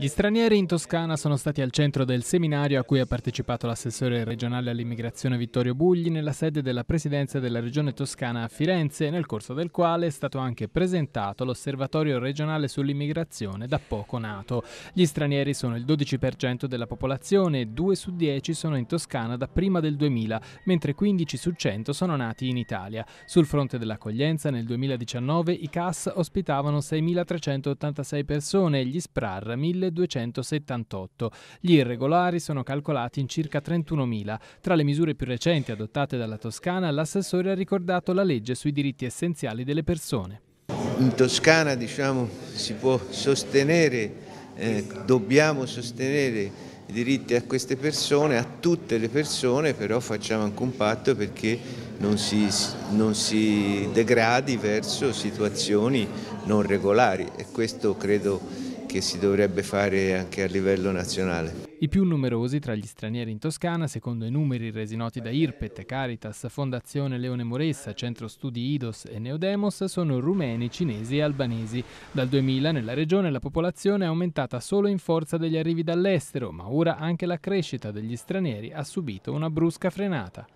Gli stranieri in Toscana sono stati al centro del seminario a cui ha partecipato l'assessore regionale all'immigrazione Vittorio Bugli nella sede della presidenza della regione toscana a Firenze, nel corso del quale è stato anche presentato l'osservatorio regionale sull'immigrazione da poco nato. Gli stranieri sono il 12% della popolazione, 2 su 10 sono in Toscana da prima del 2000, mentre 15 su 100 sono nati in Italia. Sul fronte dell'accoglienza nel 2019 i CAS ospitavano 6.386 persone e gli SPRAR 1.000 1.278. Gli irregolari sono calcolati in circa 31.000. Tra le misure più recenti adottate dalla Toscana, l'assessore ha ricordato la legge sui diritti essenziali delle persone. In Toscana diciamo, si può sostenere, eh, dobbiamo sostenere i diritti a queste persone, a tutte le persone, però facciamo anche un patto perché non si, non si degradi verso situazioni non regolari e questo credo che si dovrebbe fare anche a livello nazionale. I più numerosi tra gli stranieri in Toscana, secondo i numeri resi noti da Irpet, Caritas, Fondazione Leone Moressa, Centro Studi Idos e Neodemos, sono rumeni, cinesi e albanesi. Dal 2000 nella regione la popolazione è aumentata solo in forza degli arrivi dall'estero, ma ora anche la crescita degli stranieri ha subito una brusca frenata.